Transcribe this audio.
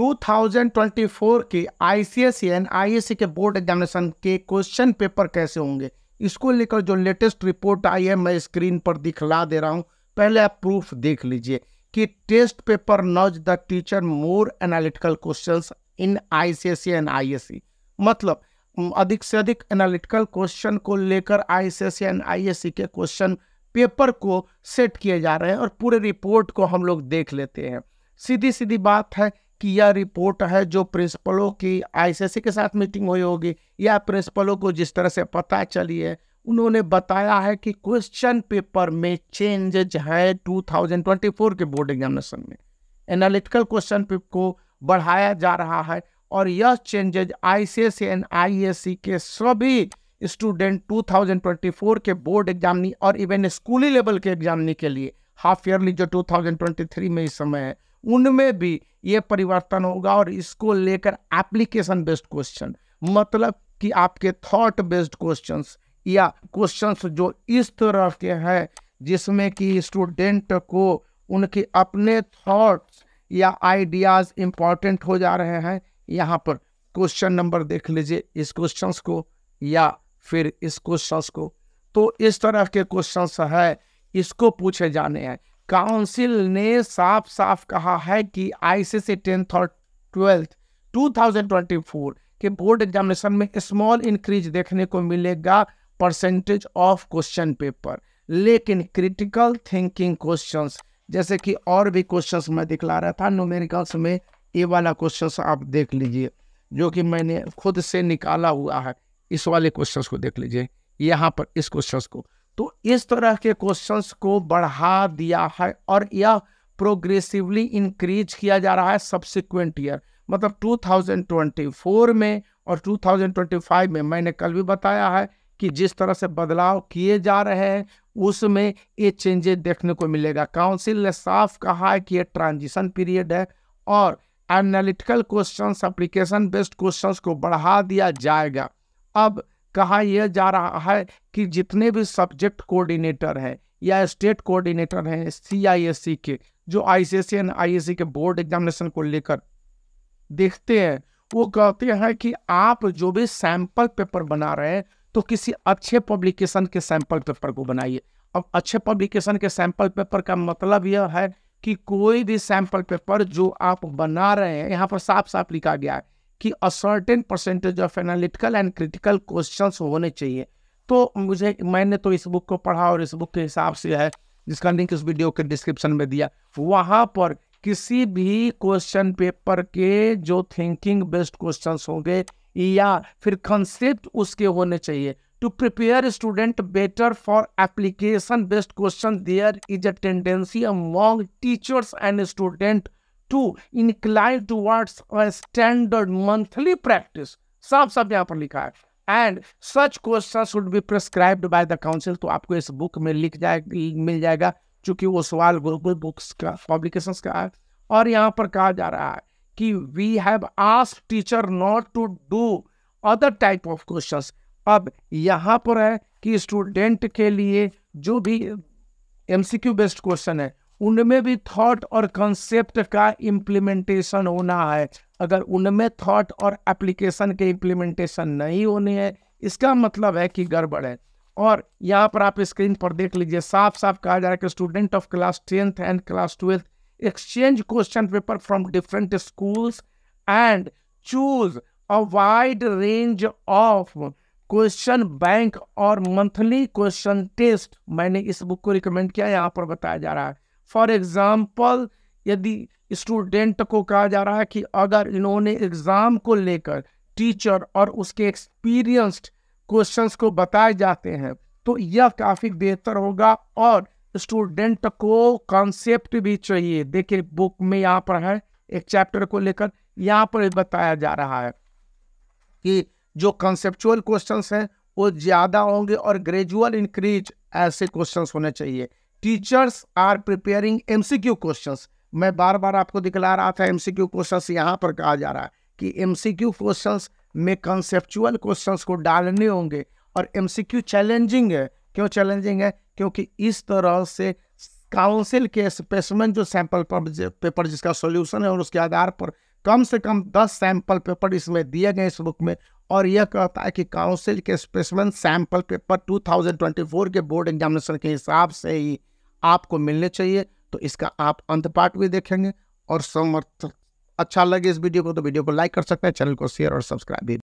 2024 के ICSE and ISC के board examination के क्वेश्चन पेपर कैसे होंगे इसको लेकर जो लेटेस्ट रिपोर्ट आई है मैं स्क्रीन पर दिखला दे रहा हूँ पहले आप प्रूफ देख लीजिए कि test paper knows the teacher more analytical questions in I and ISC मतलब अधिक से अधिक एनालिटिकल क्वेश्चन को लेकर आई एंड आईएससी के क्वेश्चन पेपर को सेट किए जा रहे हैं और पूरे रिपोर्ट को हम लोग देख लेते हैं सीधी सीधी बात है कि यह रिपोर्ट है जो प्रिंसिपलों की आईसीसी के साथ मीटिंग हुई होगी या प्रिंसिपलों को जिस तरह से पता चली है उन्होंने बताया है कि क्वेश्चन पेपर में चेंजेज है 2024 के बोर्ड एग्जामिनेशन में एनालिटिकल क्वेश्चन पेपर को बढ़ाया जा रहा है और यह चेंजेज आईसीएससी एंड आईएससी के सभी स्टूडेंट 2024 के बोर्ड एग्जामनी और इवन स्कूली लेवल के एग्जामनी के लिए हाफ ईयरली जो 2023 में इस समय है उनमें भी ये परिवर्तन होगा और इसको लेकर एप्लीकेशन बेस्ड क्वेश्चन मतलब कि आपके थॉट बेस्ड क्वेश्चंस या क्वेश्चंस जो इस तरह के हैं जिसमें कि स्टूडेंट को उनके अपने थॉट्स या आइडियाज़ इम्पॉर्टेंट हो जा रहे हैं यहाँ पर क्वेश्चन नंबर देख लीजिए इस क्वेश्चंस को या फिर इस क्वेश्चंस को तो इस तरह के क्वेश्चंस है इसको पूछे जाने हैं काउंसिल ने साफ साफ कहा है कि आईसीसी टेंथ और ट्वेल्थ 2024 के बोर्ड एग्जामिनेशन में स्मॉल इंक्रीज देखने को मिलेगा परसेंटेज ऑफ क्वेश्चन पेपर लेकिन क्रिटिकल थिंकिंग क्वेश्चंस जैसे कि और भी क्वेश्चंस मैं दिखला रहा था नोमेरिकल्स में ये वाला क्वेश्चंस आप देख लीजिए जो कि मैंने खुद से निकाला हुआ है इस वाले क्वेश्चंस को देख लीजिए यहाँ पर इस क्वेश्चंस को तो इस तरह के क्वेश्चंस को बढ़ा दिया है और यह प्रोग्रेसिवली इंक्रीज किया जा रहा है सब्सिक्वेंट ईयर मतलब 2024 में और 2025 में मैंने कल भी बताया है कि जिस तरह से बदलाव किए जा रहे हैं उसमें ये चेंजेस देखने को मिलेगा काउंसिल ने साफ कहा है कि ये ट्रांजिशन पीरियड है और analytical questions application based questions को बढ़ा दिया जाएगा अब कहा यह जा रहा है कि जितने भी सब्जेक्ट कोऑर्डिनेटर हैं या स्टेट कोऑर्डिनेटर हैं सी के जो आई सी एंड आई के बोर्ड एग्जामिनेशन को लेकर देखते हैं वो कहते हैं कि आप जो भी सैंपल पेपर बना रहे हैं तो किसी अच्छे पब्लिकेशन के सैंपल पेपर को बनाइए अब अच्छे पब्लिकेशन के सैंपल पेपर का मतलब यह है कि कोई भी सैंपल पेपर जो आप बना रहे हैं यहाँ पर साफ साफ लिखा गया है कि a certain percentage of analytical and critical questions होने चाहिए तो मुझे मैंने तो इस बुक को पढ़ा और इस बुक के हिसाब से है जिसका लिंक इस वीडियो के डिस्क्रिप्शन में दिया वहाँ पर किसी भी क्वेश्चन पेपर के जो थिंकिंग बेस्ड क्वेश्चन होंगे या फिर कंसेप्ट उसके होने चाहिए to prepare student better for application based question there is a tendency among teachers and student to incline towards standard monthly practice सब सब यहाँ पर लिखा है and such question should be prescribed by the council तो आपको इस book में लिख जाए मिल जाएगा चूंकि वो सवाल गुरुकुल बुक्स का पब्लिकेशन का है और यहाँ पर कहा जा रहा है कि we have ask teacher not to do other type of question अब यहाँ पर है कि स्टूडेंट के लिए जो भी क्यू बेस्ड क्वेश्चन है उनमें भी थॉट और कंसेप्ट का इम्प्लीमेंटेशन होना है अगर उनमें थॉट और एप्लीकेशन के इम्प्लीमेंटेशन नहीं होने हैं इसका मतलब है कि गड़बड़ है और यहाँ पर आप स्क्रीन पर देख लीजिए साफ साफ कहा जा रहा है कि student of class tenth and class twelfth exchange question paper from different schools and choose a wide range of question bank और मंथली क्वेश्चन टेस्ट मैंने इस बुक को रिकमेंड किया यहाँ पर बताया जा रहा है फॉर एग्ज़ाम्पल यदि स्टूडेंट को कहा जा रहा है कि अगर इन्होंने एग्ज़ाम को लेकर टीचर और उसके एक्सपीरियंस्ड क्वेश्चंस को बताए जाते हैं तो यह काफ़ी बेहतर होगा और स्टूडेंट को कॉन्सेप्ट भी चाहिए देखिए बुक में यहाँ पर है एक चैप्टर को लेकर यहाँ पर बताया जा रहा है कि जो कॉन्सेप्चुअल क्वेश्चंस हैं वो ज़्यादा होंगे और ग्रेजुअल इंक्रीज ऐसे क्वेश्चंस होने चाहिए teachers are preparing MCQ questions मैं बार बार आपको दिखला रहा था एमसीक्यू क्वेश्चंस यहाँ पर कहा जा रहा है कि एमसीक्यू क्वेश्चंस में कंसेप्चुअल क्वेश्चंस को डालने होंगे और एमसीक्यू चैलेंजिंग है क्यों चैलेंजिंग है क्योंकि इस तरह से काउंसिल के स्पेसमेंट जो सैंपल पेपर जिसका सोल्यूशन है और उसके आधार पर कम से कम दस सैंपल पेपर इसमें दिए गए इस बुक में और यह कहता है कि काउंसिल के स्पेसमेंट सैंपल पेपर 2024 के बोर्ड एग्जामिनेशन के हिसाब से ही आपको मिलने चाहिए तो इसका आप अंत पार्ट भी देखेंगे और समर्थक अच्छा लगे इस वीडियो को तो वीडियो को लाइक कर सकते हैं चैनल को शेयर और सब्सक्राइब भी